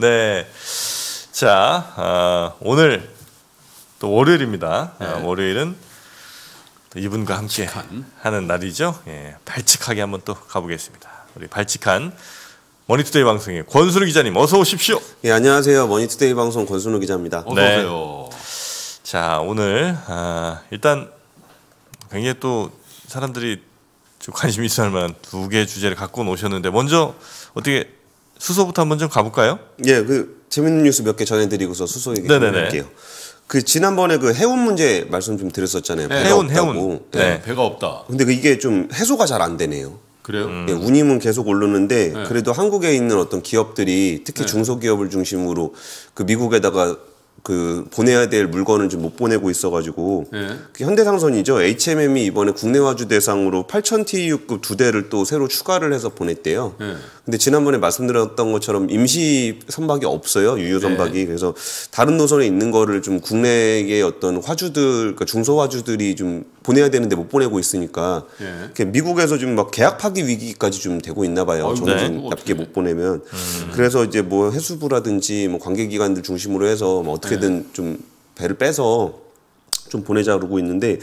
네. 자, 어, 오늘 또 월요일입니다. 아, 네. 어, 월요일은 이분과 함께 발칙한. 하는 날이죠. 예, 발칙하게 한번 또 가보겠습니다. 우리 발칙한 머니투데이 방송의 권순우 기자님 어서 오십시오. 예, 안녕하세요. 머니투데이 방송 권순우 기자입니다. 어서 네. 오세요. 자, 오늘 아, 일단 굉장히 또 사람들이 좀 관심 이 있어 할 만한 두개 주제를 갖고 오셨는데 먼저 어떻게 수소부터 한번 좀 가볼까요? 예, 그 재밌는 뉴스 몇 개 전해드리고서 수소 얘기 좀 할게요. 그 지난번에 그 해운 문제 말씀 좀 드렸었잖아요. 네. 해운, 없다고. 해운. 네. 네. 배가 없다. 근데 그 이게 좀 해소가 잘 안 되네요. 그래요? 음. 네, 운임은 계속 오르는데 네. 그래도 한국에 있는 어떤 기업들이 특히 네. 중소기업을 중심으로 그 미국에다가 그 보내야 될 물건을 좀 못 보내고 있어가지고 네. 그 현대상선이죠. HMM이 이번에 국내화주 대상으로 8,000TU급 두 대를 또 새로 추가를 해서 보냈대요. 네. 근데 지난번에 말씀드렸던 것처럼 임시 선박이 없어요. 유유 네. 선박이 네. 그래서 다른 노선에 있는 거를 좀 국내의 어떤 화주들, 그러니까 중소화주들이 좀 보내야 되는데 못 보내고 있으니까 예. 미국에서 지금 막 계약 파기 위기까지 좀 되고 있나 봐요. 정신답게 어, 네. 못 보내면 음. 그래서 이제 뭐 해수부라든지 뭐 관계기관들 중심으로 해서 뭐 어떻게든 예. 좀 배를 빼서 좀 보내자 그러고 있는데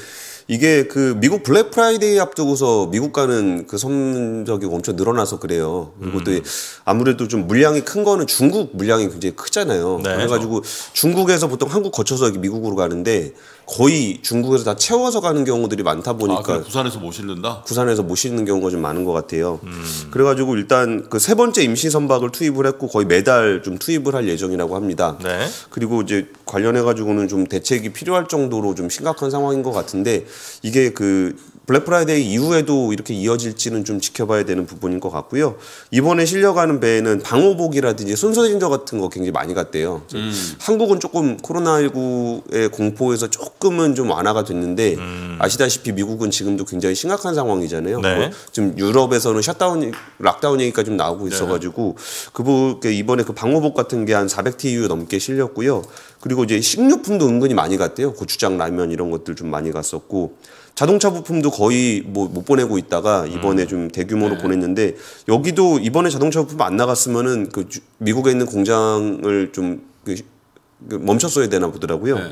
이게 그 미국 블랙 프라이데이 앞두고서 미국 가는 그 선적이 엄청 늘어나서 그래요. 그것도또 음. 아무래도 좀 물량이 큰 거는 중국 물량이 굉장히 크잖아요. 네. 그래가지고 중국에서 보통 한국 거쳐서 미국으로 가는데 거의 중국에서 다 채워서 가는 경우들이 많다 아, 보니까 아, 부산에서 못 실는다. 부산에서 못 실는 경우가 좀 많은 것 같아요. 음. 그래가지고 일단 그 세 번째 임시 선박을 투입을 했고 거의 매달 좀 투입을 할 예정이라고 합니다. 네. 그리고 이제 관련해 가지고는 좀 대책이 필요할 정도로 좀 심각한 상황인 것 같은데 이게 그 블랙프라이데이 이후에도 이렇게 이어질지는 좀 지켜봐야 되는 부분인 것 같고요. 이번에 실려가는 배에는 방호복이라든지 순서진저 같은 거 굉장히 많이 갔대요. 음. 한국은 조금 코로나19의 공포에서 조금은 좀 완화가 됐는데 음. 아시다시피 미국은 지금도 굉장히 심각한 상황이잖아요. 네. 어? 지금 유럽에서는 셧다운, 락다운 얘기가 좀 나오고 있어가지고 네. 그분 그 이번에 그 방호복 같은 게 한 400TU 넘게 실렸고요. 그리고 이제 식료품도 은근히 많이 갔대요. 고추장, 라면 이런 것들 좀 많이 갔었고 자동차 부품도 거의 뭐 못 보내고 있다가 이번에 음. 좀 대규모로 네. 보냈는데 여기도 이번에 자동차 부품 안 나갔으면은 그 주, 미국에 있는 공장을 좀 그, 그 멈췄어야 되나 보더라고요. 네.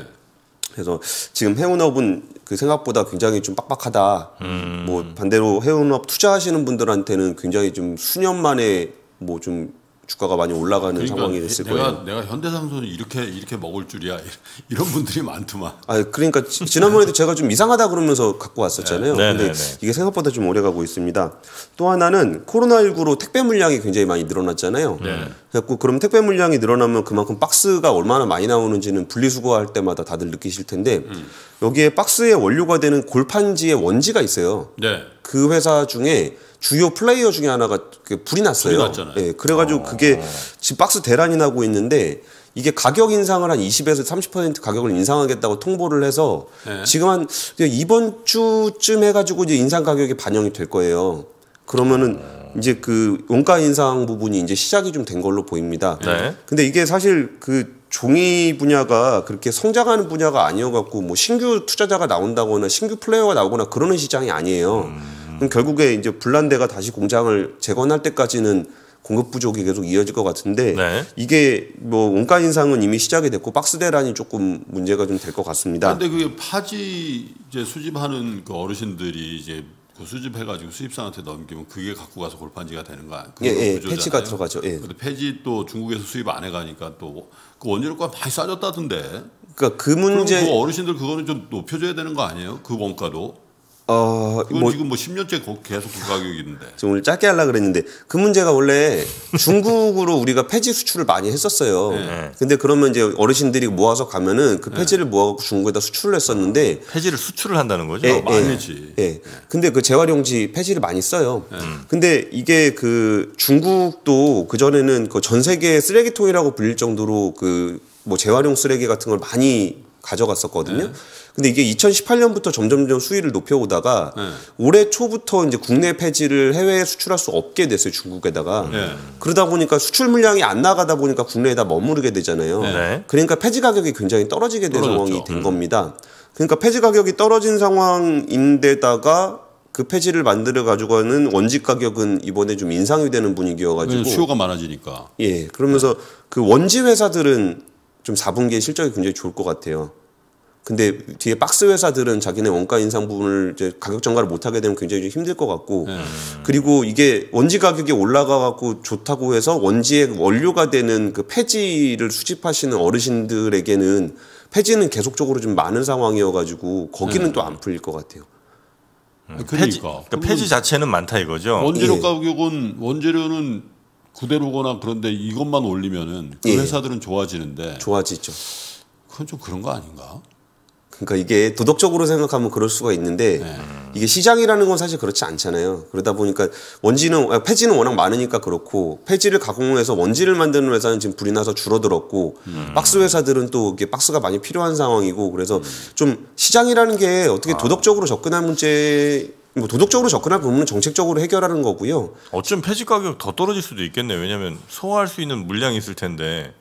그래서 지금 해운업은 그 생각보다 굉장히 좀 빡빡하다. 음. 뭐 반대로 해운업 투자하시는 분들한테는 굉장히 좀 수년 만에 뭐좀 주가가 많이 올라가는 그러니까 상황이 됐을 내가, 거예요. 내가 현대상손을 이렇게 이렇게 먹을 줄이야 이런 분들이 많더만. 아 그러니까 지난번에도 제가 좀 이상하다 그러면서 갖고 왔었잖아요. 네. 근데 네, 네, 네. 이게 생각보다 좀 오래가고 있습니다. 또 하나는 코로나19로 택배 물량이 굉장히 많이 늘어났잖아요. 네. 그고 그럼 택배 물량이 늘어나면 그만큼 박스가 얼마나 많이 나오는지는 분리수거할 때마다 다들 느끼실 텐데 음. 여기에 박스의 원료가 되는 골판지의 원지가 있어요. 네. 그 회사 중에 주요 플레이어 중에 하나가 그 불이 났어요. 불이 났잖아요. 예, 그래가지고 아. 그게 지금 박스 대란이 나고 있는데 이게 가격 인상을 한 20에서 30% 가격을 인상하겠다고 통보를 해서 네. 지금 한 이번 주쯤 해가지고 이제 인상 가격이 반영이 될 거예요. 그러면은 음. 이제 그 원가 인상 부분이 이제 시작이 좀 된 걸로 보입니다. 네. 근데 이게 사실 그 종이 분야가 그렇게 성장하는 분야가 아니어갖고 뭐 신규 투자자가 나온다거나 신규 플레이어가 나오거나 그러는 시장이 아니에요. 음. 그럼 결국에 이제 불난데가 다시 공장을 재건할 때까지는 공급 부족이 계속 이어질 것 같은데 네. 이게 뭐 원가 인상은 이미 시작이 됐고 박스 대란이 조금 문제가 좀 될 것 같습니다. 그런데 그게 파지 이제 수집하는 그 어르신들이 이제 그 수집해가지고 수입상한테 넘기면 그게 갖고 가서 골판지가 되는 거야. 예, 예, 폐지가 들어가죠. 예. 근데 폐지 또 중국에서 수입 안 해가니까 또 그 원재료가 많이 싸졌다던데. 그러니까 그 문제. 그 어르신들 그거는 좀 높여줘야 되는 거 아니에요? 그 원가도. 어, 뭐 지금 뭐 10년째 계속 그 가격인데. 지금 오늘 짧게 하려 그랬는데 그 문제가 원래 중국으로 우리가 폐지 수출을 많이 했었어요. 네. 네. 근데 그러면 이제 어르신들이 모아서 가면은 그 네. 폐지를 네. 모아서 중국에다 수출을 했었는데 폐지를 수출을 한다는 거죠. 예, 예. 많이지. 예. 예. 근데 그 재활용지 폐지를 많이 써요. 네. 근데 이게 그 중국도 그 전에는 그 전 세계 쓰레기통이라고 불릴 정도로 그 뭐 재활용 쓰레기 같은 걸 많이 가져갔었거든요. 네. 근데 이게 2018년부터 점점점 수위를 높여오다가 네. 올해 초부터 이제 국내 폐지를 해외에 수출할 수 없게 됐어요 중국에다가 네. 그러다 보니까 수출 물량이 안 나가다 보니까 국내에다 머무르게 되잖아요. 네. 네. 그러니까 폐지 가격이 굉장히 떨어지게 된 상황이 된 음. 겁니다. 그러니까 폐지 가격이 떨어진 상황인데다가 그 폐지를 만들어 가지고는 원지 가격은 이번에 좀 인상이 되는 분위기여가지고 음, 수요가 많아지니까 예 그러면서 그 원지 회사들은 좀 4분기에 실적이 굉장히 좋을 것 같아요. 근데 뒤에 박스 회사들은 자기네 원가 인상 부분을 이제 가격 전가를 못 하게 되면 굉장히 힘들 것 같고 음. 그리고 이게 원지 가격이 올라가 갖고 좋다고 해서 원지의 원료가 되는 그 폐지를 수집하시는 어르신들에게는 폐지는 계속적으로 좀 많은 상황이어 가지고 거기는 음. 네. 또안 풀릴 것 같아요. 음. 폐지, 그러니까. 그러니까 폐지 자체는 많다 이거죠. 원재료 예. 가격은 원재료는 그대로거나 그런데 이것만 올리면은 그 예. 회사들은 좋아지는데 좋아지죠. 그건 좀 그런 거 아닌가? 그러니까 이게 도덕적으로 생각하면 그럴 수가 있는데 네. 이게 시장이라는 건 사실 그렇지 않잖아요. 그러다 보니까 원지는 아, 폐지는 워낙 많으니까 그렇고 폐지를 가공해서 원지를 만드는 회사는 지금 불이 나서 줄어들었고 음. 박스 회사들은 또 이게 박스가 많이 필요한 상황이고 그래서 음. 좀 시장이라는 게 어떻게 아. 도덕적으로 접근할 문제 뭐 도덕적으로 접근할 부분은 정책적으로 해결하는 거고요. 어쩜 폐지 가격 더 떨어질 수도 있겠네요. 왜냐하면 소화할 수 있는 물량이 있을 텐데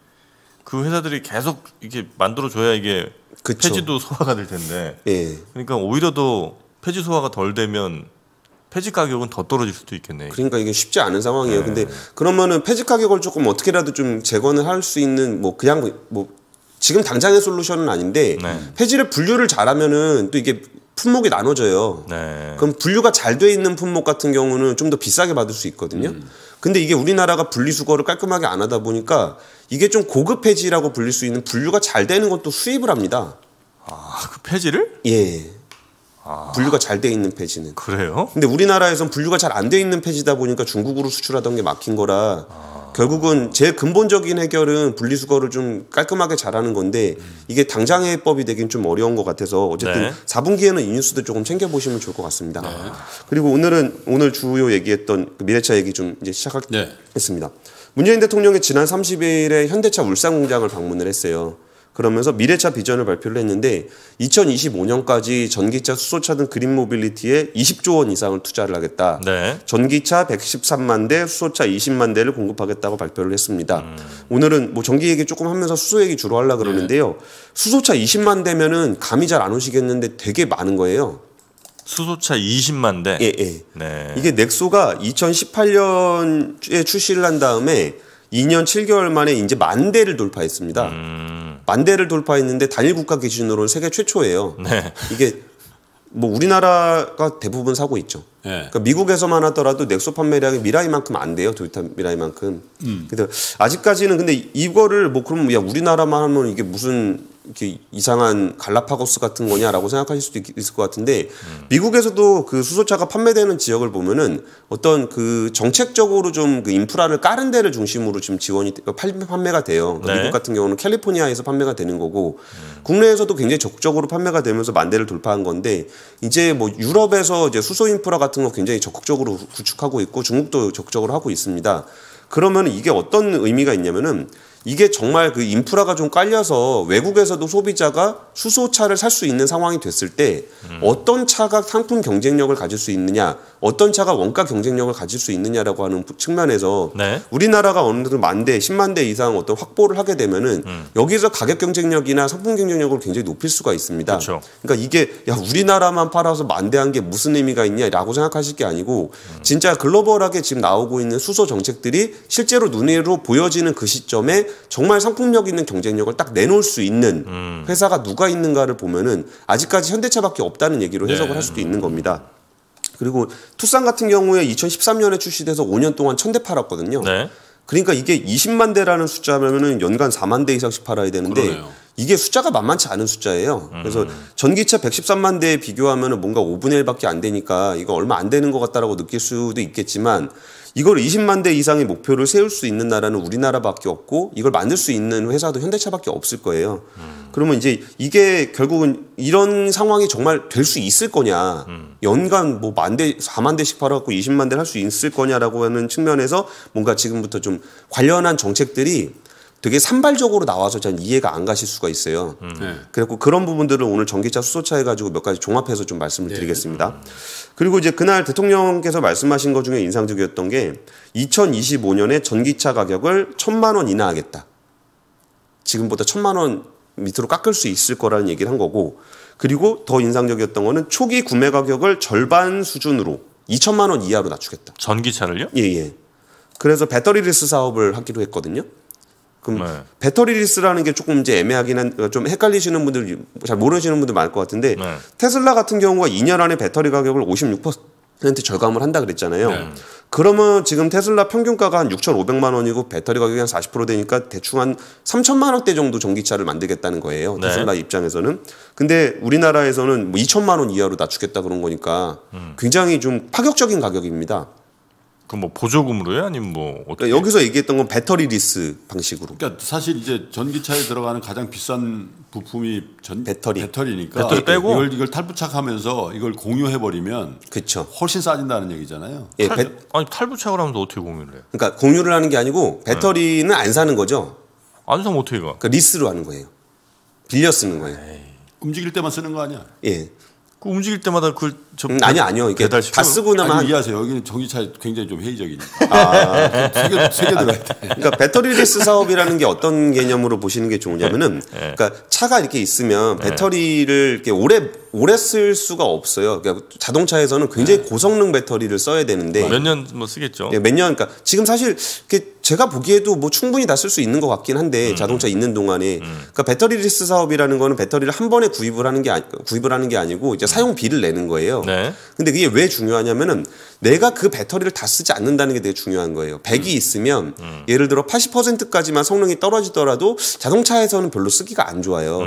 그 회사들이 계속 이게 만들어줘야 이게 그쵸. 폐지도 소화가 될 텐데. 예. 그러니까 오히려 더 폐지 소화가 덜 되면 폐지 가격은 더 떨어질 수도 있겠네요. 그러니까 이게 쉽지 않은 상황이에요. 네. 근데 그러면은 폐지 가격을 조금 어떻게라도 좀 재건을 할 수 있는 뭐 그냥 뭐 지금 당장의 솔루션은 아닌데 네. 폐지를 분류를 잘하면은 또 이게 품목이 나눠져요. 네. 그럼 분류가 잘 돼 있는 품목 같은 경우는 좀 더 비싸게 받을 수 있거든요. 음. 근데 이게 우리나라가 분리수거를 깔끔하게 안 하다 보니까 이게 좀 고급 폐지라고 불릴 수 있는 분류가 잘 되는 것도 수입을 합니다. 아, 그 폐지를? 예. 아. 분류가 잘 돼 있는 폐지는. 그래요? 근데 우리나라에선 분류가 잘 안 돼 있는 폐지다 보니까 중국으로 수출하던 게 막힌 거라 아. 결국은 제일 근본적인 해결은 분리수거를 좀 깔끔하게 잘하는 건데 이게 당장 해법이 되긴 좀 어려운 것 같아서 어쨌든 네. 4분기에는 이 뉴스도 조금 챙겨보시면 좋을 것 같습니다. 네. 그리고 오늘은 오늘 주요 얘기했던 그 미래차 얘기 좀 이제 시작하겠습니다. 네. 문재인 대통령이 지난 30일에 현대차 울산 공장을 방문을 했어요. 그러면서 미래차 비전을 발표를 했는데 2025년까지 전기차, 수소차 등 그린 모빌리티에 20조 원 이상을 투자를 하겠다. 네. 전기차 113만 대, 수소차 20만 대를 공급하겠다고 발표를 했습니다. 음. 오늘은 뭐 전기 얘기 조금 하면서 수소 얘기 주로 하려 네. 그러는데요. 네. 수소차 20만 대면은 감이 잘 안 오시겠는데 되게 많은 거예요. 수소차 20만 대. 예, 예. 네. 이게 넥소가 2018년에 출시를 한 다음에 2년 7개월 만에 이제 만 대를 돌파했습니다. 음. 만 대를 돌파했는데 단일 국가 기준으로는 세계 최초예요. 네. 이게 뭐 우리나라가 대부분 사고 있죠. 네. 그러니까 미국에서만 하더라도 넥소 판매량이 미라이만큼 안 돼요. 도요타 미라이만큼. 음. 근데 아직까지는 근데 이거를 뭐 그러면 야 우리나라만 하면 이게 무슨 이렇게 이상한 갈라파고스 같은 거냐라고 생각하실 수도 있을 것 같은데 음. 미국에서도 그 수소차가 판매되는 지역을 보면은 어떤 그 정책적으로 좀 그 인프라를 까른 데를 중심으로 지금 지원이 어, 판매가 돼요. 그러니까 네. 미국 같은 경우는 캘리포니아에서 판매가 되는 거고 음. 국내에서도 굉장히 적극적으로 판매가 되면서 만대를 돌파한 건데 이제 뭐 유럽에서 이제 수소 인프라 같은 거 굉장히 적극적으로 구축하고 있고 중국도 적극적으로 하고 있습니다. 그러면 이게 어떤 의미가 있냐면은 이게 정말 그 인프라가 좀 깔려서 외국에서도 소비자가 수소차를 살 수 있는 상황이 됐을 때 음. 어떤 차가 상품 경쟁력을 가질 수 있느냐, 어떤 차가 원가 경쟁력을 가질 수 있느냐라고 하는 측면에서 네. 우리나라가 어느 정도 만 대, 십만 대 이상 어떤 확보를 하게 되면은 음. 여기서 가격 경쟁력이나 상품 경쟁력을 굉장히 높일 수가 있습니다. 그쵸. 그렇죠. 그러니까 이게 야 우리나라만 팔아서 만대한 게 무슨 의미가 있냐라고 생각하실 게 아니고 음. 진짜 글로벌하게 지금 나오고 있는 수소 정책들이 실제로 눈으로 보여지는 그 시점에 정말 상품력 있는 경쟁력을 딱 내놓을 수 있는 음. 회사가 누가 누가 있는가를 보면은 아직까지 현대차밖에 없다는 얘기로 해석을 네. 할 수도 있는 겁니다. 그리고 투싼 같은 경우에 2013년에 출시돼서 5년 동안 천 대 팔았거든요. 네. 그러니까 이게 20만 대라는 숫자면은 연간 4만 대 이상씩 팔아야 되는데 그러네요. 이게 숫자가 만만치 않은 숫자예요. 음. 그래서 전기차 113만 대에 비교하면은 뭔가 5분의 1밖에 안 되니까 이거 얼마 안 되는 것 같다라고 느낄 수도 있겠지만 이걸 20만 대 이상의 목표를 세울 수 있는 나라는 우리나라밖에 없고 이걸 만들 수 있는 회사도 현대차밖에 없을 거예요. 음. 그러면 이제 이게 결국은 이런 상황이 정말 될 수 있을 거냐. 음. 연간 뭐 만 대, 4만 대씩 팔아갖고 20만 대를 할 수 있을 거냐라고 하는 측면에서 뭔가 지금부터 좀 관련한 정책들이 되게 산발적으로 나와서 전 이해가 안 가실 수가 있어요. 음. 네. 그래갖 그런 부분들을 오늘 전기차 수소차 해가지고 몇 가지 종합해서 좀 말씀을 네. 드리겠습니다. 그리고 이제 그날 대통령께서 말씀하신 것 중에 인상적이었던 게 2025년에 전기차 가격을 천만 원 인하하겠다. 지금보다 천만 원 밑으로 깎을 수 있을 거라는 얘기를 한 거고 그리고 더 인상적이었던 거는 초기 구매 가격을 절반 수준으로 2천만 원 이하로 낮추겠다. 전기차를요? 예, 예. 그래서 배터리 리스 사업을 하기로 했거든요. 그럼 네. 배터리 리스라는 게 조금 이제 애매하긴 한, 어, 좀 헷갈리시는 분들, 잘 모르시는 분들 많을 것 같은데, 네. 테슬라 같은 경우가 2년 안에 배터리 가격을 56% 절감을 한다 그랬잖아요. 네. 그러면 지금 테슬라 평균가가 한 6,500만 원이고 배터리 가격이 한 40% 되니까 대충 한 3천만 원대 정도 전기차를 만들겠다는 거예요. 네. 테슬라 입장에서는. 근데 우리나라에서는 뭐 2천만 원 이하로 낮추겠다 그런 거니까 음. 굉장히 좀 파격적인 가격입니다. 그뭐 보조금으로요? 아니면 뭐 그러니까 어떻게? 그러니까 여기서 얘기했던 건 배터리 리스 방식으로. 그러니까 사실 이제 전기차에 들어가는 가장 비싼 부품이 전 배터리 배터리니까 배터리 빼고 이걸 이걸 탈부착하면서 이걸 공유해 버리면 그렇죠. 훨씬 싸진다는 얘기잖아요. 예, 탈, 배, 아니 탈부착을 하면 어떻게 공유를 해요? 그러니까 공유를 하는 게 아니고 배터리는 네. 안 사는 거죠. 안 사면 어떻게 가? 그러니까 리스로 하는 거예요. 빌려 쓰는 거예요. 에이. 움직일 때만 쓰는 거 아니야? 예. 그 움직일 때마다 그걸 저 음, 아니 아니요 이게 다 쓰고 나면 아니, 이해하세요 여기 전기차 굉장히 좀회의적이 아, 세개 그 세개 들어야 돼. 그러니까 배터리 리스 사업이라는 게 어떤 개념으로 보시는 게 좋으냐면은 네. 그러니까 차가 이렇게 있으면 예. 배터리를 이렇게 오래 오래 쓸 수가 없어요. 그러니까 자동차에서는 굉장히 예. 고성능 배터리를 써야 되는데 몇년뭐 쓰겠죠. 몇년 그러니까 지금 사실 이렇게 제가 보기에도 뭐 충분히 다 쓸 수 있는 것 같긴 한데 음. 자동차 있는 동안에 음. 그러니까 배터리 리스 사업이라는 거는 배터리를 한 번에 구입을 하는 게 아니, 구입을 하는 게 아니고 이제 음. 사용비를 내는 거예요. 네. 근데 그게 왜 중요하냐면은 내가 그 배터리를 다 쓰지 않는다는 게 되게 중요한 거예요. 100이 음. 있으면 음. 예를 들어 80%까지만 성능이 떨어지더라도 자동차에서는 별로 쓰기가 안 좋아요.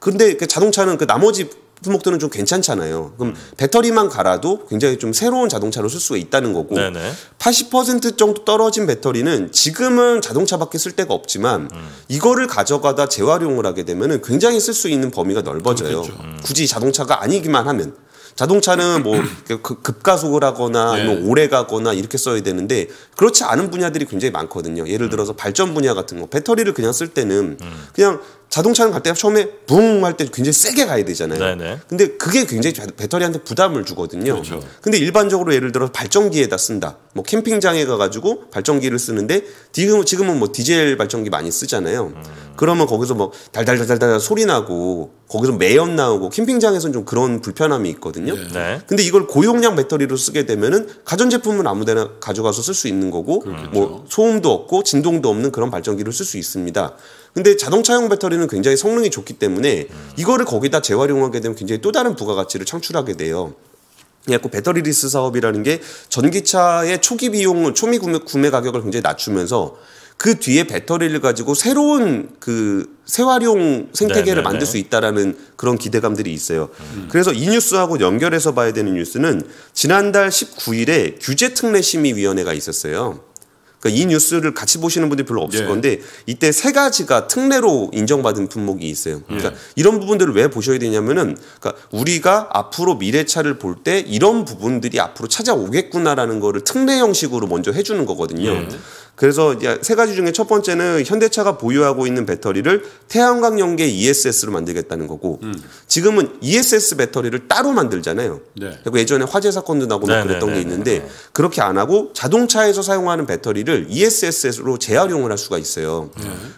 근데 그 자동차는 그 나머지 품목들은 좀 괜찮잖아요. 그럼 음. 배터리만 갈아도 굉장히 좀 새로운 자동차로 쓸수가 있다는 거고 네네. 80% 정도 떨어진 배터리는 지금은 자동차밖에 쓸 데가 없지만 음. 이거를 가져가다 재활용을 하게 되면은 굉장히 쓸 수 있는 범위가 넓어져요. 음. 굳이 자동차가 아니기만 하면 자동차는 뭐 그 급가속을 하거나 네. 아니면 오래 가거나 이렇게 써야 되는데 그렇지 않은 분야들이 굉장히 많거든요. 예를 음. 들어서 발전 분야 같은 거 배터리를 그냥 쓸 때는 음. 그냥 자동차는 갈 때 처음에 붕 할 때 굉장히 세게 가야 되잖아요. 네네. 네. 근데 그게 굉장히 배터리한테 부담을 주거든요. 그렇죠. 근데 일반적으로 예를 들어 발전기에다 쓴다. 뭐 캠핑장에 가가지고 발전기를 쓰는데 지금 지금은 뭐 디젤 발전기 많이 쓰잖아요. 음. 그러면 거기서 뭐 달달달달달 소리 나고 거기서 매연 나오고 캠핑장에서는 좀 그런 불편함이 있거든요. 네. 네. 근데 이걸 고용량 배터리로 쓰게 되면은 가전제품은 아무데나 가져가서 쓸 수 있는 거고 그렇죠뭐 소음도 없고 진동도 없는 그런 발전기를 쓸 수 있습니다. 근데 자동차용 배터리는 굉장히 성능이 좋기 때문에 이거를 거기다 재활용하게 되면 굉장히 또 다른 부가가치를 창출하게 돼요. 그래갖고 배터리 리스 사업이라는 게 전기차의 초기 비용은 초미 구매, 구매 가격을 굉장히 낮추면서 그 뒤에 배터리를 가지고 새로운 그 세활용 생태계를 네네네. 네, 만들 네. 수 있다라는 그런 기대감들이 있어요. 음. 그래서 이 뉴스하고 연결해서 봐야 되는 뉴스는 지난달 19일에 규제특례심의위원회가 있었어요. 그러니까 이 뉴스를 같이 보시는 분들이 별로 없을 예. 건데 이때 세 가지가 특례로 인정받은 품목이 있어요. 그러니까 예. 이런 부분들을 왜 보셔야 되냐면은 그러니까 우리가 앞으로 미래차를 볼 때 이런 부분들이 앞으로 찾아오겠구나라는 거를 특례 형식으로 먼저 해주는 거거든요. 예. 그래서 이제 세 가지 중에 첫 번째는 현대차가 보유하고 있는 배터리를 태양광 연계 ESS로 만들겠다는 거고 음. 지금은 ESS 배터리를 따로 만들잖아요. 네. 그리고 예전에 화재 사건도 나고 막 네, 네, 그랬던 게 네, 있는데 그렇게 안 하고 자동차에서 사용하는 배터리를 ESS로 재활용을 할 수가 있어요.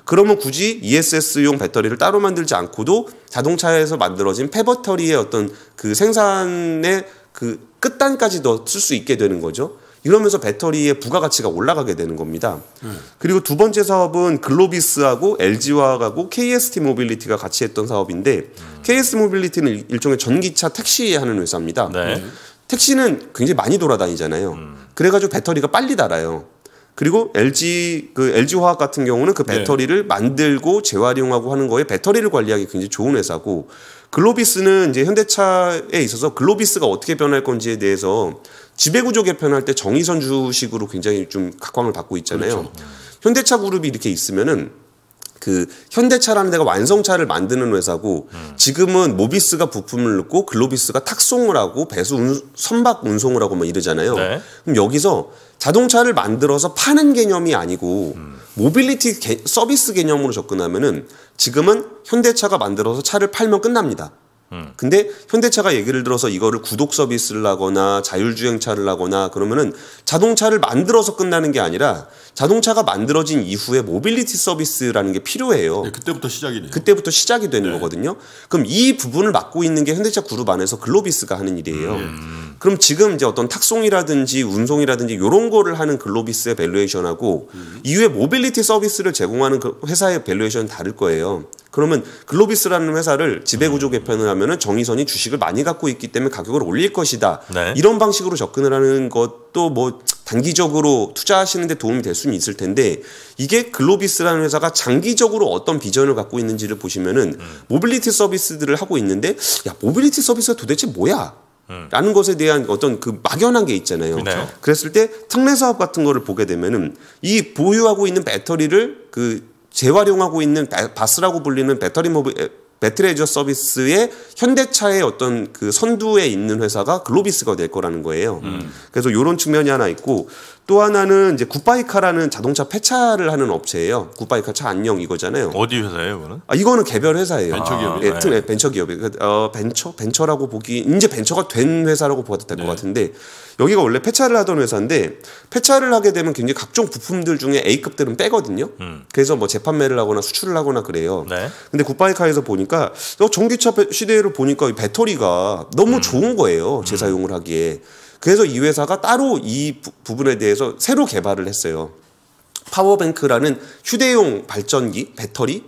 그러면 굳이 ESS용 배터리를 따로 만들지 않고도 자동차에서 만들어진 폐버터리의 어떤 그 생산의 그 끝단까지 더쓸수 있게 되는 거죠. 이러면서 배터리의 부가가치가 올라가게 되는 겁니다. 음. 그리고 두 번째 사업은 글로비스하고 LG화학하고 KST 모빌리티가 같이 했던 사업인데 음. KST 모빌리티는 일종의 전기차 택시하는 회사입니다. 네. 음. 택시는 굉장히 많이 돌아다니잖아요. 음. 그래가지고 배터리가 빨리 달아요. 그리고 LG 그 LG 화학 같은 경우는 그 네. 배터리를 네. 만들고 재활용하고 하는 거에 배터리를 관리하기 굉장히 좋은 회사고 글로비스는 이제 현대차에 있어서 글로비스가 어떻게 변할 건지에 대해서 지배구조 개편할 때 정의선 주식으로 굉장히 좀 각광을 받고 있잖아요. 그렇죠. 현대차 그룹이 이렇게 있으면은 그 현대차라는 데가 완성차를 만드는 회사고 음. 지금은 모비스가 부품을 넣고 글로비스가 탁송을 하고 배수 운, 선박 운송을 하고 막 이러잖아요. 네. 그럼 여기서 자동차를 만들어서 파는 개념이 아니고 음. 모빌리티 개, 서비스 개념으로 접근하면은 지금은 현대차가 만들어서 차를 팔면 끝납니다. 음. 근데 현대차가 얘기를 들어서 이거를 구독 서비스를 하거나 자율주행차를 하거나 그러면은 자동차를 만들어서 끝나는 게 아니라 자동차가 만들어진 이후에 모빌리티 서비스라는 게 필요해요. 네, 그때부터 시작이네요. 그때부터 시작이 되는 네. 거거든요. 그럼 이 부분을 맡고 있는 게 현대차 그룹 안에서 글로비스가 하는 일이에요. 음. 그럼 지금 이제 어떤 탁송이라든지 운송이라든지 이런 거를 하는 글로비스의 밸류에이션하고 음. 이후에 모빌리티 서비스를 제공하는 그 회사의 밸류에이션은 다를 거예요. 그러면 글로비스라는 회사를 지배구조 음. 개편을 하면은 정의선이 주식을 많이 갖고 있기 때문에 가격을 올릴 것이다. 네. 이런 방식으로 접근을 하는 것 또뭐 단기적으로 투자하시는데 도움이 될 수는 있을 텐데 이게 글로비스라는 회사가 장기적으로 어떤 비전을 갖고 있는지를 보시면은 음. 모빌리티 서비스들을 하고 있는데 야 모빌리티 서비스가 도대체 뭐야? 라는 것에 대한 어떤 그 막연한 게 있잖아요. 그 그랬을 때 특례 사업 같은 거를 보게 되면은 이 보유하고 있는 배터리를 그 재활용하고 있는 바스라고 불리는 배터리 모빌 배틀레저 서비스의 현대차의 어떤 그 선두에 있는 회사가 글로비스가 될 거라는 거예요. 음. 그래서 이런 측면이 하나 있고 또 하나는 이제 굿바이카라는 자동차 폐차를 하는 업체예요. 굿바이카 차 안녕 이거잖아요. 어디 회사예요, 이거는? 아, 이거는 개별 회사예요. 벤처기업. 예, 네. 예, 벤처기업이. 그, 어, 벤처 벤처라고 보기 이제 벤처가 된 회사라고 보아도 될것 네. 같은데 여기가 원래 폐차를 하던 회사인데 폐차를 하게 되면 굉장히 각종 부품들 중에 A급들은 빼거든요. 음. 그래서 뭐 재판매를 하거나 수출을 하거나 그래요. 네. 근데 굿바이카에서 보니까 또 어, 전기차 시대를 보니까 배터리가 너무 음. 좋은 거예요. 음. 재 사용을 하기에. 음. 그래서 이 회사가 따로 이 부, 부분에 대해서 새로 개발을 했어요. 파워뱅크라는 휴대용 발전기 배터리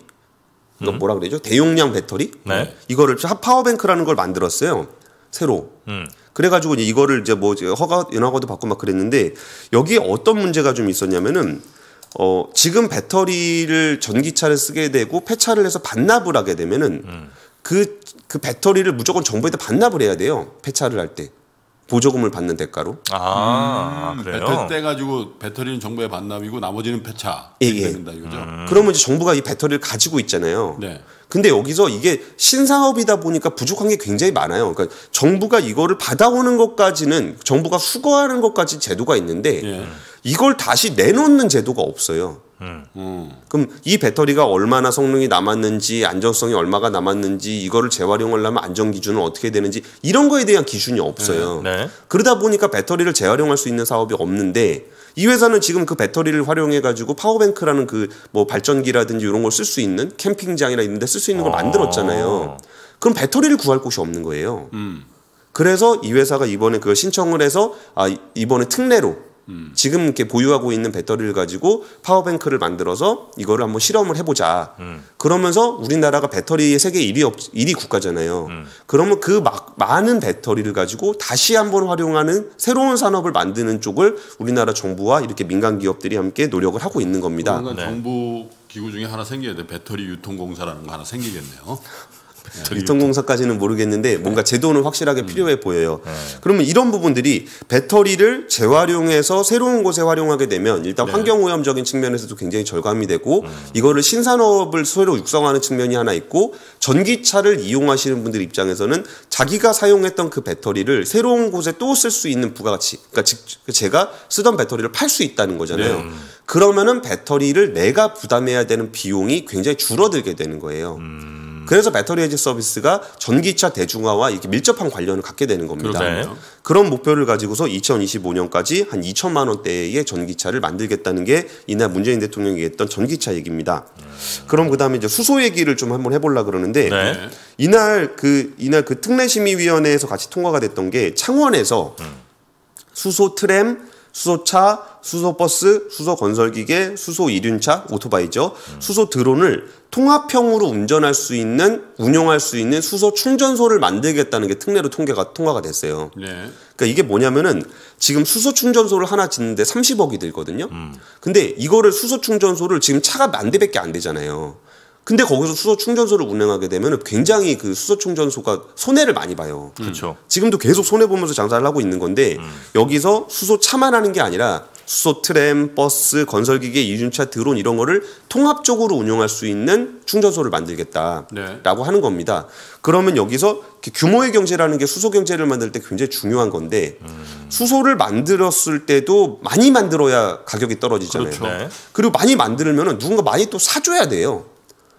이거 음. 뭐라 그러죠? 대용량 배터리 네. 이거를 파워뱅크라는 걸 만들었어요. 새로. 음. 그래가지고 이거를 이제 뭐 허가 연합어도 받고 막 그랬는데 여기에 어떤 문제가 좀 있었냐면은 어 지금 배터리를 전기차를 쓰게 되고 폐차를 해서 반납을 하게 되면은 그그 음. 그, 그 배터리를 무조건 정부에다 반납을 해야 돼요 폐차를 할 때. 보조금을 받는 대가로. 아, 음, 그래요? 배터리 떼가지고 배터리는 정부의 반납이고 나머지는 폐차. 예, 예. 된다 이거죠. 음. 그러면 이제 정부가 이 배터리를 가지고 있잖아요. 네. 근데 여기서 이게 신사업이다 보니까 부족한 게 굉장히 많아요. 그러니까 정부가 이거를 받아오는 것까지는 정부가 수거하는 것까지 제도가 있는데 예. 이걸 다시 내놓는 제도가 없어요. 음. 그럼 이 배터리가 얼마나 성능이 남았는지 안정성이 얼마가 남았는지 이거를 재활용하려면 안전 기준은 어떻게 되는지 이런 거에 대한 기준이 없어요. 음, 네. 그러다 보니까 배터리를 재활용할 수 있는 사업이 없는데 이 회사는 지금 그 배터리를 활용해 가지고 파워뱅크라는 그 뭐 발전기라든지 이런 걸 쓸 수 있는 캠핑장이라있는데쓸 수 있는 걸 아. 만들었잖아요. 그럼 배터리를 구할 곳이 없는 거예요. 음. 그래서 이 회사가 이번에 그 신청을 해서 아 이번에 특례로 음. 지금 이렇게 보유하고 있는 배터리를 가지고 파워뱅크를 만들어서 이거를 한번 실험을 해보자. 음. 그러면서 우리나라가 배터리의 세계 1위, 업, 1위 국가잖아요. 음. 그러면 그 막, 많은 배터리를 가지고 다시 한번 활용하는 새로운 산업을 만드는 쪽을 우리나라 정부와 이렇게 민간 기업들이 함께 노력을 하고 있는 겁니다. 그러 네. 정부 기구 중에 하나 생겨야 돼. 배터리 유통공사라는 거 하나 생기겠네요. 일톤공사까지는 모르겠는데 네. 뭔가 제도는 확실하게 음. 필요해 보여요. 네. 그러면 이런 부분들이 배터리를 재활용해서 새로운 곳에 활용하게 되면 일단 네. 환경오염적인 측면에서도 굉장히 절감이 되고 음. 이거를 신산업을 새로 육성하는 측면이 하나 있고 전기차를 이용하시는 분들 입장에서는 자기가 사용했던 그 배터리를 새로운 곳에 또 쓸 수 있는 부가가치 그러니까 그 제가 쓰던 배터리를 팔 수 있다는 거잖아요. 음. 그러면은 배터리를 내가 부담해야 되는 비용이 굉장히 줄어들게 되는 거예요. 음. 그래서 배터리 에지 서비스가 전기차 대중화와 이렇게 밀접한 관련을 갖게 되는 겁니다. 그러네. 그런 목표를 가지고서 2025년까지 한 2천만 원대의 전기차를 만들겠다는 게 이날 문재인 대통령이 얘기했던 전기차 얘기입니다. 네. 그럼 그다음에 이제 수소 얘기를 좀 한번 해보려 그러는데 네. 이날 그 이날 그 특례심의위원회에서 같이 통과가 됐던 게 창원에서 음. 수소 트램, 수소차 수소버스, 수소건설기계, 수소이륜차, 오토바이죠. 수소드론을 통합형으로 운전할 수 있는, 운용할 수 있는 수소 충전소를 만들겠다는 게 특례로 통계가 통과가 됐어요. 네. 그러니까 이게 뭐냐면은 지금 수소 충전소를 하나 짓는데 30억이 들거든요. 음. 근데 이거를 수소 충전소를 지금 차가 만 대밖에 안 되잖아요. 근데 거기서 수소 충전소를 운행하게 되면 굉장히 그 수소 충전소가 손해를 많이 봐요. 그렇죠. 지금도 계속 손해 보면서 장사를 하고 있는 건데 음. 여기서 수소 차만 하는 게 아니라 수소, 트램, 버스, 건설기계, 이륜차, 드론 이런 거를 통합적으로 운영할수 있는 충전소를 만들겠다라고 네. 하는 겁니다. 그러면 여기서 규모의 경제라는 게 수소 경제를 만들 때 굉장히 중요한 건데 음. 수소를 만들었을 때도 많이 만들어야 가격이 떨어지잖아요. 그렇죠. 네. 그리고 많이 만들면 누군가 많이 또 사줘야 돼요.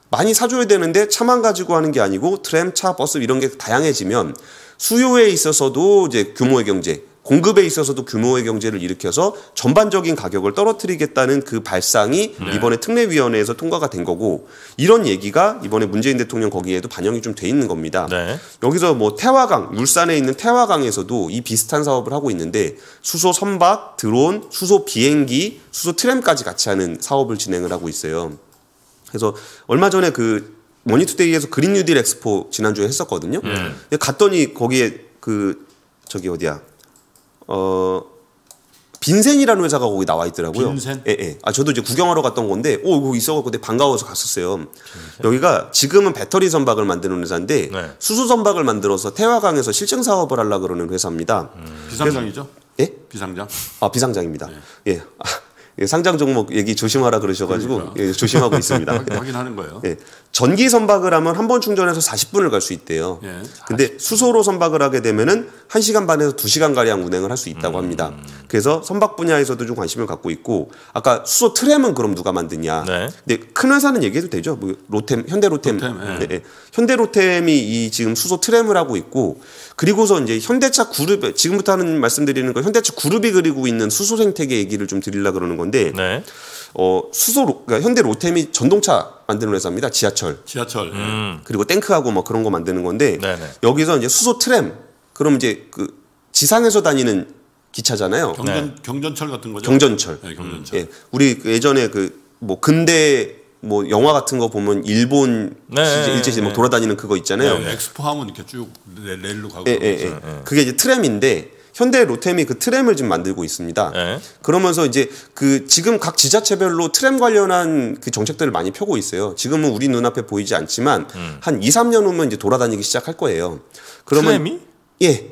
많이 사줘야 되는데 차만 가지고 하는 게 아니고 트램, 차, 버스 이런 게 다양해지면 수요에 있어서도 이제 규모의 경제 공급에 있어서도 규모의 경제를 일으켜서 전반적인 가격을 떨어뜨리겠다는 그 발상이 네. 이번에 특례위원회에서 통과가 된 거고 이런 얘기가 이번에 문재인 대통령 거기에도 반영이 좀 돼 있는 겁니다. 네. 여기서 뭐 태화강 울산에 있는 태화강에서도 이 비슷한 사업을 하고 있는데 수소 선박, 드론, 수소 비행기, 수소 트램까지 같이 하는 사업을 진행을 하고 있어요. 그래서 얼마 전에 그 머니투데이에서 그린 뉴딜 엑스포 지난주에 했었거든요. 네. 갔더니 거기에 그 저기 어디야 어 빈센이라는 회사가 거기 나와 있더라고요. 빈센? 예, 예. 아, 저도 이제 구경하러 갔던 건데, 오, 이거 있어갖고 근데 반가워서 갔었어요. 빈센? 여기가 지금은 배터리 선박을 만드는 회사인데, 네. 수소 선박을 만들어서 태화강에서 실증 사업을 하려 그러는 회사입니다. 음. 비상장이죠? 예? 비상장? 아, 비상장입니다. 네. 예. 아, 예, 상장 종목 얘기 조심하라 그러셔가지고 그러니까. 예, 조심하고 있습니다. 확인, 하는 거예요. 예, 전기 선박을 하면 한 번 충전해서 40분을 갈 수 있대요. 예. 근데 수소로 선박을 하게 되면은 1시간 반에서 2시간 가량 운행을 할 수 있다고 음. 합니다. 그래서 선박 분야에서도 좀 관심을 갖고 있고 아까 수소 트램은 그럼 누가 만드냐? 네. 근데 큰 회사는 얘기해도 되죠. 뭐 로템, 현대로템, 로템, 예. 네. 네. 현대로템이 이 지금 수소 트램을 하고 있고 그리고서 이제 현대차 그룹 지금부터 하는 말씀드리는 건 현대차 그룹이 그리고 있는 수소 생태계 얘기를 좀 드리려 그러는 건데 네. 어 수소 그러니까 현대 로템이 전동차 만드는 회사입니다. 지하철. 지하철. 예. 음. 그리고 탱크하고 뭐 그런 거 만드는 건데 네네. 네. 여기서 이제 수소 트램 그럼 이제 그 지상에서 다니는 기차잖아요. 경전, 네. 경전철 같은 거죠. 경전철. 네, 경전철. 음. 예. 우리 예전에 그 뭐 근대 뭐 영화 같은 거 보면 일본 네, 네 일제 시대 막 네. 돌아다니는 그거 있잖아요. 네, 엑스포 하면 이렇게 쭉 레일로 가고. 예, 예, 예. 네. 그게 이제 트램인데 현대 로템이 그 트램을 지금 만들고 있습니다. 네. 그러면서 이제 그 지금 각 지자체별로 트램 관련한 그 정책들을 많이 펴고 있어요. 지금은 우리 눈앞에 보이지 않지만 음. 한 2, 3년 후면 이제 돌아다니기 시작할 거예요. 그러면 트램이? 예.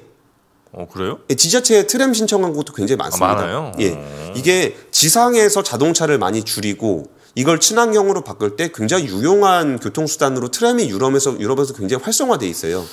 어 그래요? 예, 지자체에 트램 신청한 곳도 굉장히 많습니다. 아, 많아요. 예, 어. 이게 지상에서 자동차를 많이 줄이고 이걸 친환경으로 바꿀 때 굉장히 유용한 교통수단으로 트램이 유럽에서 유럽에서 굉장히 활성화돼 있어요.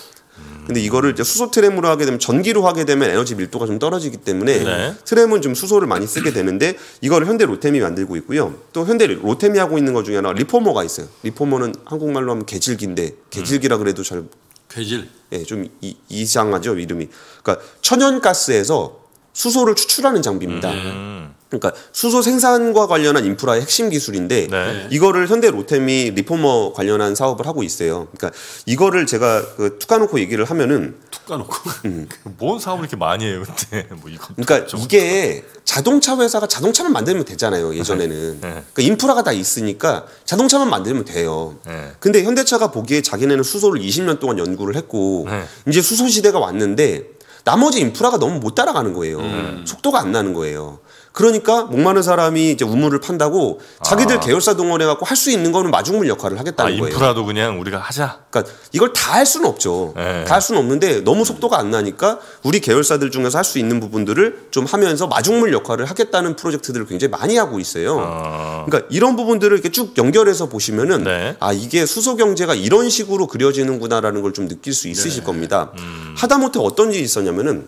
근데 이거를 이제 수소 트램으로 하게 되면 전기로 하게 되면 에너지 밀도가 좀 떨어지기 때문에 네. 트램은 좀 수소를 많이 쓰게 되는데 이거를 현대 로템이 만들고 있고요. 또 현대 로템이 하고 있는 것 중에 하나 리포머가 있어요. 리포머는 한국말로 하면 개질기인데 개질기라 그래도 잘 개질. 예, 네, 좀 이, 이상하죠 이름이. 그러니까 천연가스에서 수소를 추출하는 장비입니다. 음. 그러니까 수소 생산과 관련한 인프라의 핵심 기술인데 네. 이거를 현대 로템이 리포머 관련한 사업을 하고 있어요. 그러니까 이거를 제가 그 툭까놓고 얘기를 하면은 툭까놓고 음. 뭔 사업을 이렇게 많이 해요, 근데 뭐 이거 그러니까 이게 자동차 회사가 자동차만 만들면 되잖아요, 네. 예전에는. 네. 그러니까 인프라가 다 있으니까 자동차만 만들면 돼요. 네. 근데 현대차가 보기에 자기네는 수소를 20년 동안 연구를 했고 네. 이제 수소 시대가 왔는데 나머지 인프라가 너무 못 따라가는 거예요. 음. 속도가 안 나는 거예요. 그러니까 목마른 사람이 이제 우물을 판다고 아. 자기들 아. 계열사 동원해 갖고 할 수 있는 거는 마중물 역할을 하겠다는 아, 거예요. 인프라도 그냥 우리가 하자. 그러니까 이걸 다 할 수는 없죠. 네. 예. 다할 수는 없는데 너무 속도가 안 나니까 우리 계열사들 중에서 할 수 있는 부분들을 좀 하면서 마중물 역할을 하겠다는 프로젝트들을 굉장히 많이 하고 있어요. 아. 그러니까 이런 부분들을 이렇게 쭉 연결해서 보시면은 네. 아 이게 수소 경제가 이런 식으로 그려지는구나라는 걸 좀 느낄 수 있으실 네. 겁니다. 음. 하다못해 어떤 일이 있었냐면은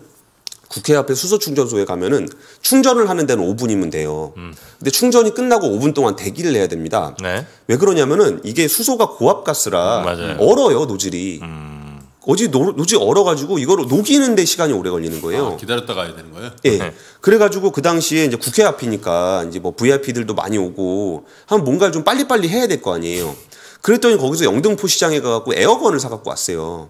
국회 앞에 수소충전소에 가면은 충전을 하는 데는 5분이면 돼요. 음. 근데 충전이 끝나고 5분 동안 대기를 해야 됩니다. 네. 왜 그러냐면은 이게 수소가 고압가스라 음, 맞아요. 얼어요 노즐이 음. 어지 노, 노지 얼어가지고 이거를 녹이는데 시간이 오래 걸리는 거예요. 아, 기다렸다 가야 되는 거예요? 예. 네. 그래가지고 그 당시에 이제 국회 앞이니까 이제 뭐 VIP들도 많이 오고 한 뭔가를 좀 빨리빨리 해야 될 거 아니에요. 그랬더니 거기서 영등포 시장에 가갖고 에어건을 사갖고 왔어요.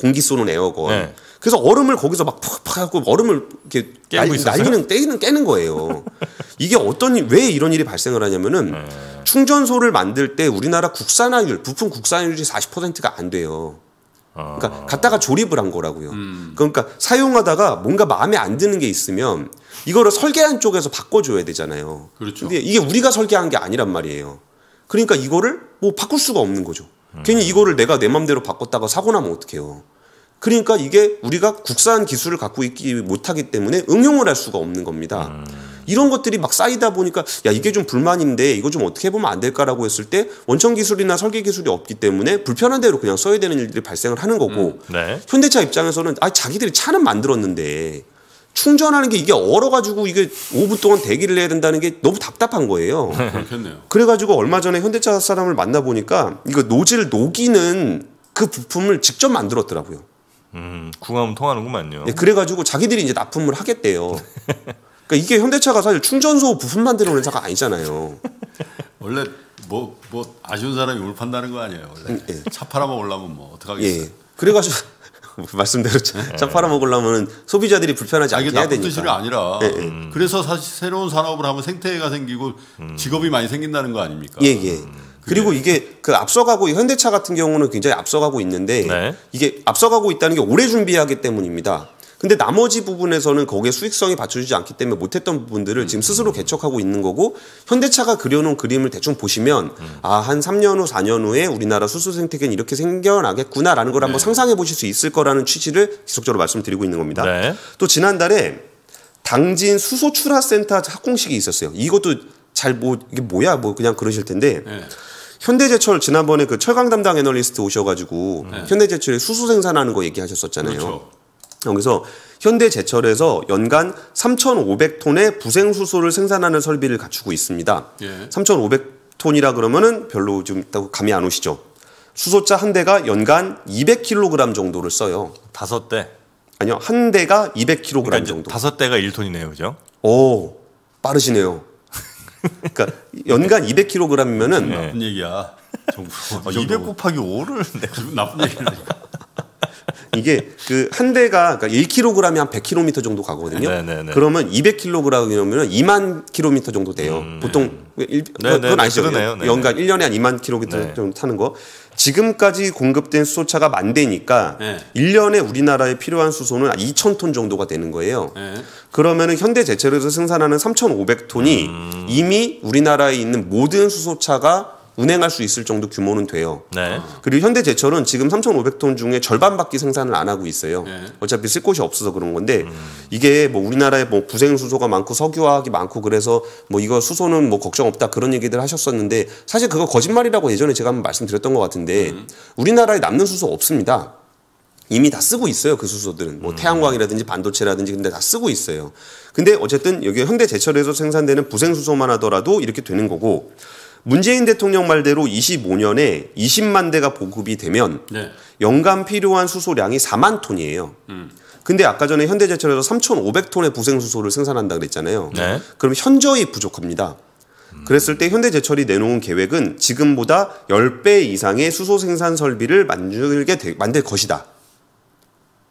공기 쏘는 에어건. 네. 그래서 얼음을 거기서 막 푹푹 하고 얼음을 이렇게 날, 날리는 떼는 깨는 거예요. 이게 어떤 왜 이런 일이 발생을 하냐면은 네. 충전소를 만들 때 우리나라 국산화율 부품 국산화율이 40%가 안 돼요. 아. 그러니까 갖다가 조립을 한 거라고요. 음. 그러니까 사용하다가 뭔가 마음에 안 드는 게 있으면 이거를 설계한 쪽에서 바꿔줘야 되잖아요. 그렇죠. 근데 이게 우리가 설계한 게 아니란 말이에요. 그러니까 이거를 뭐 바꿀 수가 없는 거죠. 괜히 이거를 내가 내 맘대로 바꿨다가 사고 나면 어떡해요. 그러니까 이게 우리가 국산 기술을 갖고 있기 못하기 때문에 응용을 할 수가 없는 겁니다. 이런 것들이 막 쌓이다 보니까 야 이게 좀 불만인데 이거 좀 어떻게 보면 안 될까라고 했을 때 원천 기술이나 설계 기술이 없기 때문에 불편한 대로 그냥 써야 되는 일들이 발생을 하는 거고 음, 네. 현대차 입장에서는 아 자기들이 차는 만들었는데 충전하는 게 이게 얼어가지고 이게 5분 동안 대기를 해야 된다는 게 너무 답답한 거예요. 그렇겠네요. 그래가지고 얼마 전에 현대차 사람을 만나보니까 이거 노즐 녹이는 그 부품을 직접 만들었더라고요. 음, 궁합은 통하는구만요. 네, 그래가지고 자기들이 이제 납품을 하겠대요. 그러니까 이게 현대차가 사실 충전소 부품 만드는 회사가 아니잖아요. 원래 뭐, 뭐 아쉬운 사람이 울판다는 거 아니에요. 원래 네. 차 팔아먹으려면 뭐 어떡하겠어요. 네. 그래가지고 말씀대로 참 팔아먹으려면 소비자들이 불편하지 않게 해야 되니까. 뜻이 아니라 예, 예. 음. 그래서 사실 새로운 산업을 하면 생태가 계 생기고 음. 직업이 많이 생긴다는 거 아닙니까? 예 예. 음. 그리고 네. 이게 그 앞서가고 현대차 같은 경우는 굉장히 앞서가고 있는데 네. 이게 앞서가고 있다는 게 오래 준비하기 때문입니다. 근데 나머지 부분에서는 거기에 수익성이 받쳐주지 않기 때문에 못했던 부분들을 지금 스스로 개척하고 있는 거고 현대차가 그려놓은 그림을 대충 보시면 아한 3년 후 4년 후에 우리나라 수소 생태계는 이렇게 생겨나겠구나라는 걸 네. 한번 상상해 보실 수 있을 거라는 취지를 지속적으로 말씀드리고 있는 겁니다. 네. 또 지난달에 당진 수소 출하 센터 학공식이 있었어요. 이것도 잘 뭐 이게 뭐야 뭐 그냥 그러실 텐데 네. 현대제철 지난번에 그 철강 담당 애널리스트 오셔가지고 네. 현대제철의 수소 생산하는 거 얘기하셨었잖아요. 그렇죠. 어, 그래서 현대제철에서 연간 3,500톤의 부생수소를 생산하는 설비를 갖추고 있습니다. 예. 3,500톤이라 그러면은 별로 좀 감이 안 오시죠. 수소차 한 대가 연간 200kg 정도를 써요. 다섯 대. 아니요, 한 대가 200kg 그러니까 정도. 다섯 대가 1톤이네요, 그죠? 오, 빠르시네요. 그러니까 연간 200kg이면은 네. 예. 나쁜 얘기야. 정부. 어, 아, 200 곱하기 5를 내가 나쁜 얘기를 하니까. 이게 그 한 대가 그러니까 1kg이 한 100km 정도 가거든요. 네네네. 네, 네. 그러면 200kg이면 2만 km 정도 돼요. 음, 보통 네. 그 일, 네네, 그건 네, 아시죠? 그러네요. 연간 1년에 한 2만 km 정도 타는 거. 지금까지 공급된 수소차가 만 대니까 네. 1년에 우리나라에 필요한 수소는 2 0 0 0톤 정도가 되는 거예요. 네. 그러면은 현대 제철에서 생산하는 3,500톤이 음. 이미 우리나라에 있는 모든 수소차가 운행할 수 있을 정도 규모는 돼요. 네. 그리고 현대제철은 지금 3,500톤 중에 절반밖에 생산을 안 하고 있어요. 네. 어차피 쓸 곳이 없어서 그런 건데 음. 이게 뭐 우리나라에 뭐 구생수소가 많고 석유화학이 많고 그래서 뭐 이거 수소는 뭐 걱정 없다 그런 얘기들 하셨었는데 사실 그거 거짓말이라고 예전에 제가 한번 말씀드렸던 것 같은데 음. 우리나라에 남는 수소 없습니다. 이미 다 쓰고 있어요 그 수소들은 뭐 음. 태양광이라든지 반도체라든지 근데 다 쓰고 있어요 근데 어쨌든 여기 현대제철에서 생산되는 부생수소만 하더라도 이렇게 되는 거고 문재인 대통령 말대로 25년에 20만 대가 보급이 되면 네. 연간 필요한 수소량이 4만 톤이에요. 음. 근데 아까 전에 현대제철에서 3,500톤의 부생수소를 생산한다 그랬잖아요. 네. 그럼 현저히 부족합니다. 음. 그랬을 때 현대제철이 내놓은 계획은 지금보다 10배 이상의 수소 생산 설비를 만들게 되, 만들 것이다.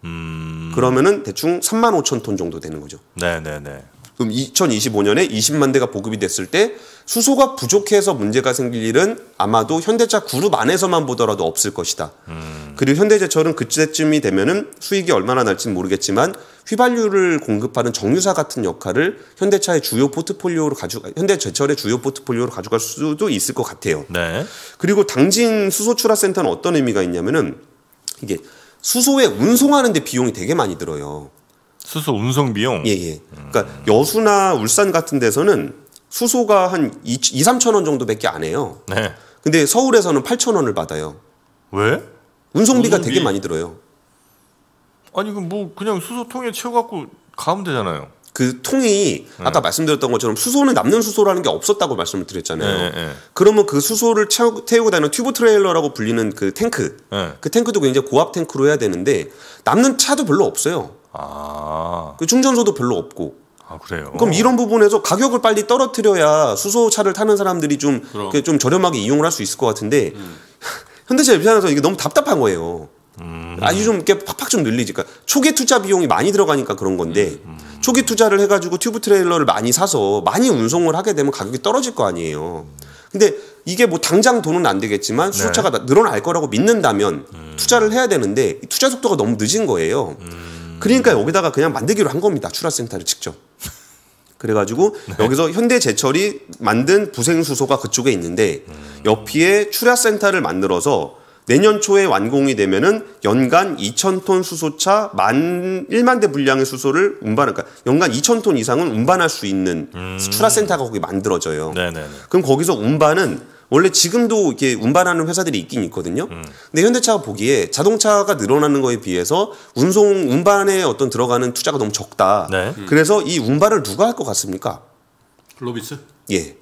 음. 그러면은 대충 3만 5천 톤 정도 되는 거죠. 네네네. 네, 네. 그럼 2025년에 20만 대가 보급이 됐을 때 수소가 부족해서 문제가 생길 일은 아마도 현대차 그룹 안에서만 보더라도 없을 것이다. 음. 그리고 현대제철은 그때쯤이 되면은 수익이 얼마나 날지는 모르겠지만 휘발유를 공급하는 정유사 같은 역할을 현대차의 주요 포트폴리오로 가져 현대제철의 주요 포트폴리오로 가져갈 수도 있을 것 같아요. 네. 그리고 당진 수소 출하 센터는 어떤 의미가 있냐면은 이게 수소에 운송하는데 비용이 되게 많이 들어요. 수소 운송 비용? 예, 예. 그러니까 음. 여수나 울산 같은 데서는 수소가 한 2, 3천 원 정도밖에 안 해요. 네. 근데 서울에서는 8천 원을 받아요. 왜? 운송비가 운송비. 되게 많이 들어요. 아니 그뭐 그냥 수소통에 채워갖고 가면 되잖아요. 그 통이 네. 아까 말씀드렸던 것처럼 수소는 남는 수소라는 게 없었다고 말씀을 드렸잖아요. 네, 네, 네. 그러면 그 수소를 채우, 태우고 다니는 튜브 트레일러라고 불리는 그 탱크, 네. 그 탱크도 굉장히 고압 탱크로 해야 되는데 남는 차도 별로 없어요. 아. 그 충전소도 별로 없고 아, 그래요? 그럼 이런 부분에서 가격을 빨리 떨어뜨려야 수소차를 타는 사람들이 좀, 좀 저렴하게 이용을 할 수 있을 것 같은데, 음. 현대차 입장에서 이게 너무 답답한 거예요. 음. 아주 좀 이렇게 팍팍 좀 늘리니까 그러니까 초기 투자 비용이 많이 들어가니까 그런 건데 음, 음. 초기 투자를 해가지고 튜브 트레일러를 많이 사서 많이 운송을 하게 되면 가격이 떨어질 거 아니에요. 근데 이게 뭐 당장 돈은 안 되겠지만 수소차가 네. 늘어날 거라고 믿는다면 음. 투자를 해야 되는데 투자 속도가 너무 늦은 거예요. 음. 그러니까 여기다가 그냥 만들기로 한 겁니다. 출하센터를 직접. 그래가지고 네. 여기서 현대제철이 만든 부생수소가 그쪽에 있는데 음. 옆에 출하센터를 만들어서 내년 초에 완공이 되면은 연간 2,000톤 수소차 만 1만 대 분량의 수소를 운반 그러니까 연간 2,000톤 이상은 운반할 수 있는 음. 출하센터가 거기 만들어져요. 네네네. 네, 네. 그럼 거기서 운반은 원래 지금도 이렇게 운반하는 회사들이 있긴 있거든요. 음. 근데 현대차가 보기에 자동차가 늘어나는 거에 비해서 운송 운반에 어떤 들어가는 투자가 너무 적다. 네. 음. 그래서 이 운반을 누가 할 것 같습니까? 글로비스? 예.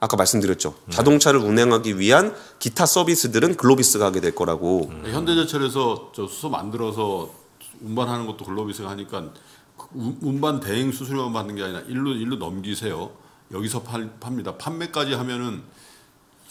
아까 말씀드렸죠. 네. 자동차를 운행하기 위한 기타 서비스들은 글로비스가 하게 될 거라고. 음. 현대제철에서 저 수소 만들어서 운반하는 것도 글로비스가 하니까 그 운반 대행 수수료만 받는 게 아니라 일로 일로 넘기세요. 여기서 팝니다. 판매까지 하면은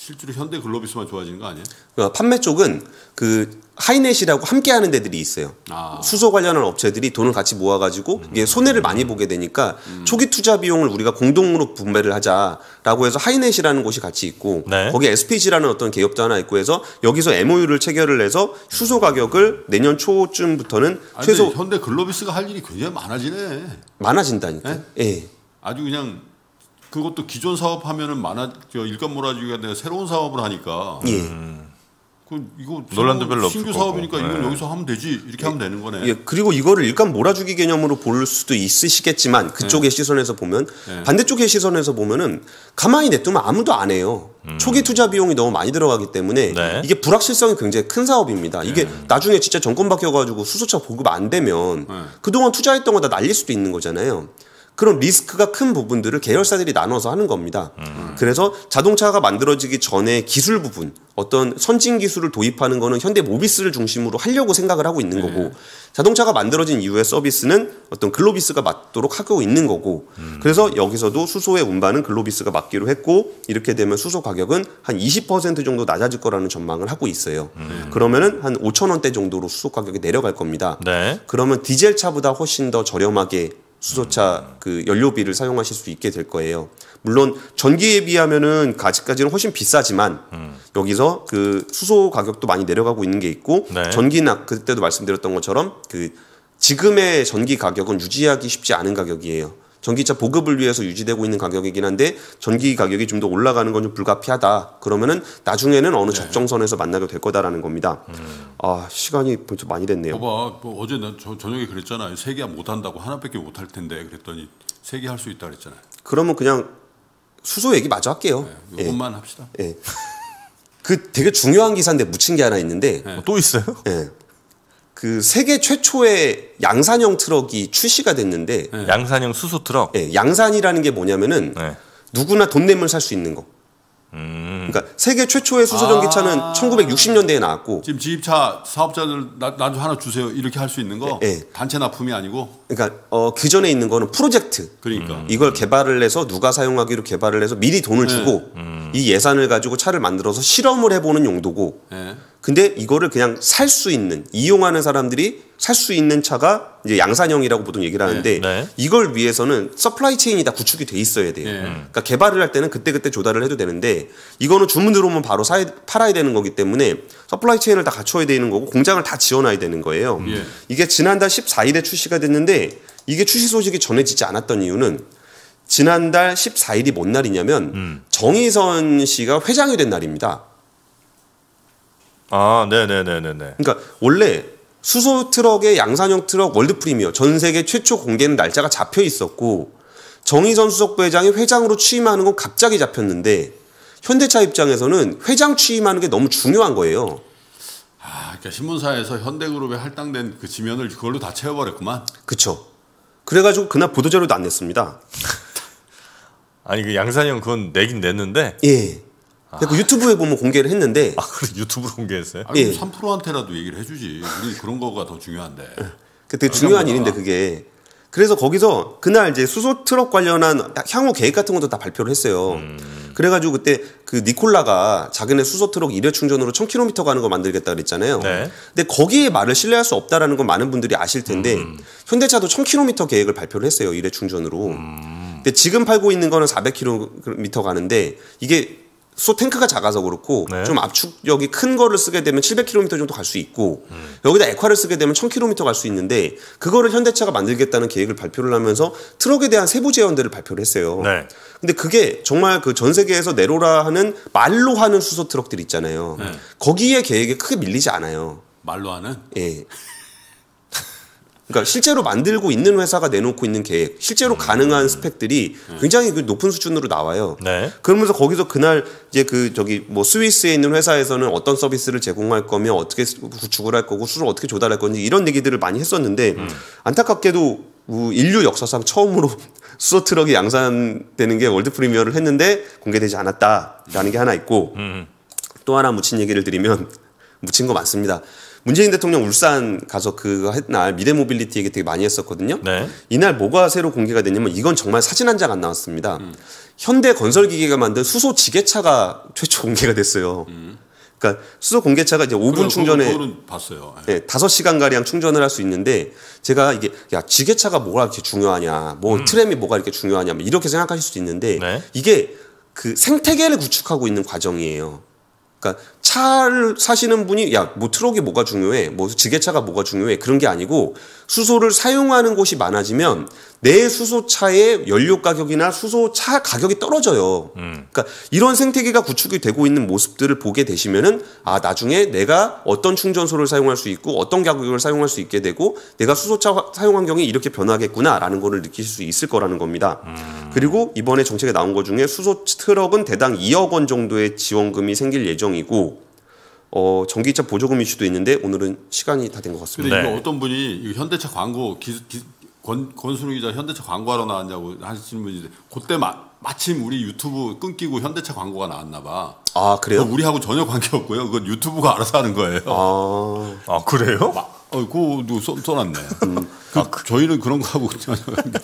실제로 현대 글로비스만 좋아지는 거 아니에요? 그러니까 판매 쪽은 그 하이넷이라고 함께 하는 데들이 있어요. 아. 수소 관련한 업체들이 돈을 같이 모아가지고 음. 이게 손해를 많이 보게 되니까 음. 초기 투자 비용을 우리가 공동으로 분배를 하자라고 해서 하이넷이라는 곳이 같이 있고 네. 거기에 SPG라는 어떤 개업도 하나 있고 해서 여기서 MOU를 체결을 해서 수소 가격을 내년 초쯤부터는 아, 최소 현대 글로비스가 할 일이 굉장히 많아지네. 많아진다니까. 네? 예. 아주 그냥 그것도 기존 사업 하면은 많아 일감 몰아주기가 내 새로운 사업을 하니까. 예. 음. 그 이거 논란도 별로 없고 신규 사업이니까 이건 네. 여기서 하면 되지 이렇게 하면 예. 되는 거네. 예, 그리고 이거를 일감 몰아주기 개념으로 볼 수도 있으시겠지만 그쪽의 네. 시선에서 보면 네. 반대쪽의 시선에서 보면은 가만히 냅두면 아무도 안 해요. 음. 초기 투자 비용이 너무 많이 들어가기 때문에 네. 이게 불확실성이 굉장히 큰 사업입니다. 이게 네. 나중에 진짜 정권 바뀌어가지고 수소차 보급 안 되면 네. 그동안 투자했던 거 다 날릴 수도 있는 거잖아요. 그런 리스크가 큰 부분들을 계열사들이 나눠서 하는 겁니다. 음. 그래서 자동차가 만들어지기 전에 기술 부분, 어떤 선진 기술을 도입하는 거는 현대 모비스를 중심으로 하려고 생각을 하고 있는 네. 거고 네. 자동차가 만들어진 이후에 서비스는 어떤 글로비스가 맡도록 하고 있는 거고 음. 그래서 여기서도 수소의 운반은 글로비스가 맡기로 했고 이렇게 되면 수소 가격은 한 20% 정도 낮아질 거라는 전망을 하고 있어요. 음. 그러면은 한 5천 원대 정도로 수소 가격이 내려갈 겁니다. 네. 그러면 디젤 차보다 훨씬 더 저렴하게 수소차 그 연료비를 사용하실 수 있게 될 거예요. 물론 전기에 비하면은 아직까지는 훨씬 비싸지만 음. 여기서 그 수소 가격도 많이 내려가고 있는 게 있고 네. 전기나 그때도 말씀드렸던 것처럼 그 지금의 전기 가격은 유지하기 쉽지 않은 가격이에요. 전기차 보급을 위해서 유지되고 있는 가격이긴 한데 전기 가격이 좀 더 올라가는 건 좀 불가피하다. 그러면은 나중에는 어느 네. 적정선에서 만나게 될 거다라는 겁니다. 음. 아 시간이 벌써 많이 됐네요. 봐봐, 뭐 어제 난 저, 저녁에 그랬잖아요. 세개못 한다고 하나밖에 못 할 텐데 그랬더니 세 개 할 수 있다 그랬잖아요. 그러면 그냥 수소 얘기 마저 할게요. 네, 이것만 예. 합시다. 예. 그 되게 중요한 기사인데 묻힌 게 하나 있는데 네. 또 있어요? 예. 그 세계 최초의 양산형 트럭이 출시가 됐는데 네. 양산형 수소 트럭. 네, 양산이라는 게 뭐냐면은 네. 누구나 돈 내면 살 수 있는 거. 음. 그러니까 세계 최초의 수소 전기차는 아~ 1960년대에 나왔고 지금 지입차 사업자들 나좀 하나 주세요 이렇게 할 수 있는 거 네, 네. 단체 납품이 아니고 그러니까 어, 그 전에 있는 거는 프로젝트 그러니까 음. 이걸 개발을 해서 누가 사용하기로 개발을 해서 미리 돈을 네. 주고 음. 이 예산을 가지고 차를 만들어서 실험을 해보는 용도고 네. 근데 이거를 그냥 살 수 있는 이용하는 사람들이 살 수 있는 차가 이제 양산형이라고 보통 얘기를 하는데 네, 네. 이걸 위해서는 서플라이 체인이 다 구축이 돼 있어야 돼요. 네. 그러니까 개발을 할 때는 그때 그때 조달을 해도 되는데 이거는 주문 들어오면 바로 사 팔아야 되는 거기 때문에 서플라이 체인을 다 갖춰야 되는 거고 공장을 다 지어놔야 되는 거예요. 음. 예. 이게 지난달 14일에 출시가 됐는데 이게 출시 소식이 전해지지 않았던 이유는 지난달 14일이 뭔 날이냐면 음. 정의선 씨가 회장이 된 날입니다. 아, 네 네 네 네네. 그러니까 원래 수소 트럭의 양산형 트럭 월드 프리미어 전 세계 최초 공개는 날짜가 잡혀 있었고 정의전 수석 부회장이 회장으로 취임하는 건 갑자기 잡혔는데 현대차 입장에서는 회장 취임하는 게 너무 중요한 거예요. 아, 그러니까 신문사에서 현대그룹에 할당된 그 지면을 그걸로 다 채워버렸구만. 그쵸. 그래가지고 그날 보도자료도 안 냈습니다. 아니 그 양산형 그건 내긴 냈는데. 예. 아. 네, 그 유튜브에 보면 공개를 했는데 아 그래 유튜브로 공개했어요? 예. 아니, 예. 3%한테라도 얘기를 해주지. 우리 그런 거가 더 중요한데. 예. 그때 중요한 일인데 그게 그래서 거기서 그날 이제 수소 트럭 관련한 향후 계획 같은 것도 다 발표를 했어요. 음. 그래가지고 그때 그 니콜라가 자기네 수소 트럭 1회 충전으로 1000km 가는 거 만들겠다 그랬잖아요. 네. 근데 거기에 말을 신뢰할 수 없다라는 건 많은 분들이 아실 텐데 음. 현대차도 1000km 계획을 발표를 했어요. 1회 충전으로. 음. 근데 지금 팔고 있는 거는 400km 가는데 이게 소 탱크가 작아서 그렇고 네. 좀 압축력이 큰 거를 쓰게 되면 700km 정도 갈 수 있고 음. 여기다 액화를 쓰게 되면 1000km 갈 수 있는데 그거를 현대차가 만들겠다는 계획을 발표를 하면서 트럭에 대한 세부 제한들을 발표를 했어요. 네. 근데 그게 정말 그 전 세계에서 내로라 하는 말로 하는 수소 트럭들 있잖아요. 네. 거기에 계획에 크게 밀리지 않아요. 말로 하는? 예. 그러니까 실제로 만들고 있는 회사가 내놓고 있는 계획, 실제로 가능한 스펙들이 굉장히 그 높은 수준으로 나와요. 네. 그러면서 거기서 그날 이제 그 저기 뭐 스위스에 있는 회사에서는 어떤 서비스를 제공할 거며 어떻게 구축을 할 거고 수를 어떻게 조달할 건지 이런 얘기들을 많이 했었는데 음. 안타깝게도 인류 역사상 처음으로 수소 트럭이 양산되는 게 월드 프리미어를 했는데 공개되지 않았다라는 게 하나 있고 음. 또 하나 묻힌 얘기를 드리면 묻힌 거 많습니다. 문재인 대통령 울산 가서 그날 미래모빌리티 얘기 되게 많이 했었거든요. 네. 이날 뭐가 새로 공개가 됐냐면 이건 정말 사진 한 장 안 나왔습니다. 음. 현대 건설기계가 만든 수소 지게차가 최초 공개가 됐어요. 음. 그러니까 수소 공개차가 이제 5분 그래, 충전에 봤어요. 예. 네. 네, 5시간 가량 충전을 할 수 있는데 제가 이게 야 지게차가 뭐가 이렇게 중요하냐, 뭐 음. 트램이 뭐가 이렇게 중요하냐, 뭐 이렇게 생각하실 수도 있는데 네. 이게 그 생태계를 구축하고 있는 과정이에요. 그러니까 차를 사시는 분이 야뭐 트럭이 뭐가 중요해 뭐 지게차가 뭐가 중요해 그런 게 아니고 수소를 사용하는 곳이 많아지면 내 수소차의 연료 가격이나 수소차 가격이 떨어져요. 음. 그러니까 이런 생태계가 구축이 되고 있는 모습들을 보게 되시면은 아 나중에 내가 어떤 충전소를 사용할 수 있고 어떤 가격을 사용할 수 있게 되고 내가 수소차 사용 환경이 이렇게 변하겠구나라는 거를 느낄수 있을 거라는 겁니다. 음. 그리고 이번에 정책에 나온 것 중에 수소 트럭은 대당 2억 원 정도의 지원금이 생길 예정이고 어, 전기차 보조금 이슈도 있는데 오늘은 시간이 다 된 것 같습니다. 근데 이거 네. 어떤 분이 현대차 광고 기, 기, 권, 권수로 기자 현대차 광고하러 나왔냐고 하시는 분이데 그때 마, 마침 우리 유튜브 끊기고 현대차 광고가 나왔나 봐. 아 그래요? 그 우리하고 전혀 관계 없고요. 그건 유튜브가 알아서 하는 거예요. 아, 아 그래요? 마, 어, 그거 써, 써놨네. 음. 그, 아, 그, 저희는 그런 거 하고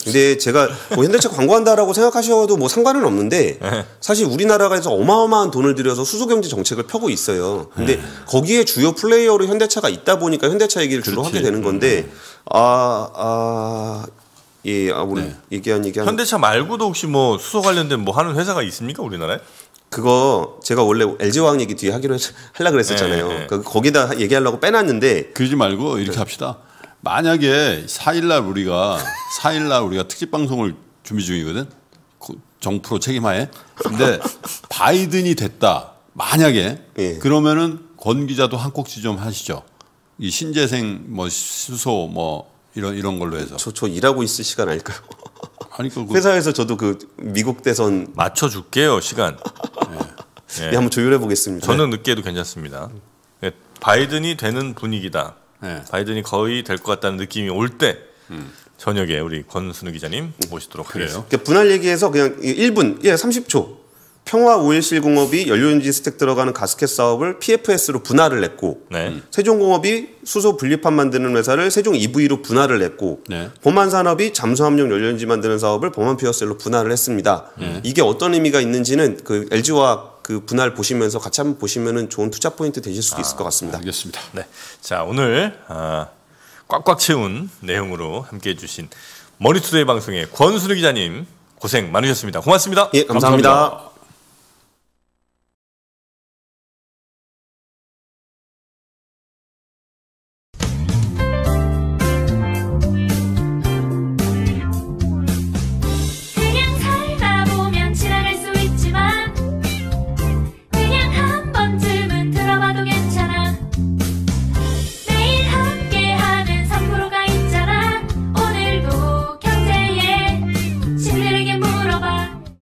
근데 제가 뭐 현대차 광고한다라고 생각하셔도 뭐 상관은 없는데 네. 사실 우리나라에서 어마어마한 돈을 들여서 수소경제 정책을 펴고 있어요. 근데 네. 거기에 주요 플레이어로 현대차가 있다 보니까 현대차 얘기를 주로 그렇지. 하게 되는 건데 네. 아, 아, 예, 아, 우리 네. 얘기한 얘기한 현대차 말고도 혹시 뭐 수소 관련된 뭐 하는 회사가 있습니까 우리나라에? 그거 제가 원래 LG 화학 얘기 뒤에 하기로 하려 그랬었잖아요. 네, 네. 그 거기다 얘기하려고 빼놨는데 그러지 말고 이렇게 합시다. 만약에 4일날 우리가 4일날 우리가 특집 방송을 준비 중이거든. 정프로 책임하에. 근데 바이든이 됐다. 만약에 예. 그러면은 권 기자도 한 꼭지 좀 하시죠. 이 신재생 뭐 수소 뭐 이런 이런 걸로 해서 저, 저 일하고 있을 시간 아닐까요? 아니 그 회사에서 저도 그 미국 대선 맞춰 줄게요 시간. 네. 네. 네. 한번 조율해 보겠습니다. 저는 네. 늦게도 괜찮습니다. 네. 바이든이 되는 분위기다. 예. 바이든이 거의 될 것 같다는 느낌이 올때 음. 저녁에 우리 권순우 기자님 음. 모시도록 하겠습니다. 그러니까 분할 얘기해서 그냥 1분, 예, 30초 평화 517공업이 연료엔진 스택 들어가는 가스켓 사업을 PFS로 분할을 했고 네. 음, 세종공업이 수소 분리판 만드는 회사를 세종 EV로 분할을 했고 네. 만산업이 잠수함용 연료엔진 만드는 사업을 범만 피어셀로 분할을 했습니다. 네. 이게 어떤 의미가 있는지는 그 l g 와그 분할 보시면서 같이 한번 보시면은 좋은 투자 포인트 되실 수도 아, 있을 것 같습니다. 알겠습니다. 네. 자, 오늘 어, 꽉꽉 채운 내용으로 함께 해 주신 머니투데이 방송의 권순우 기자님 고생 많으셨습니다. 고맙습니다. 예, 감사합니다. 감사합니다.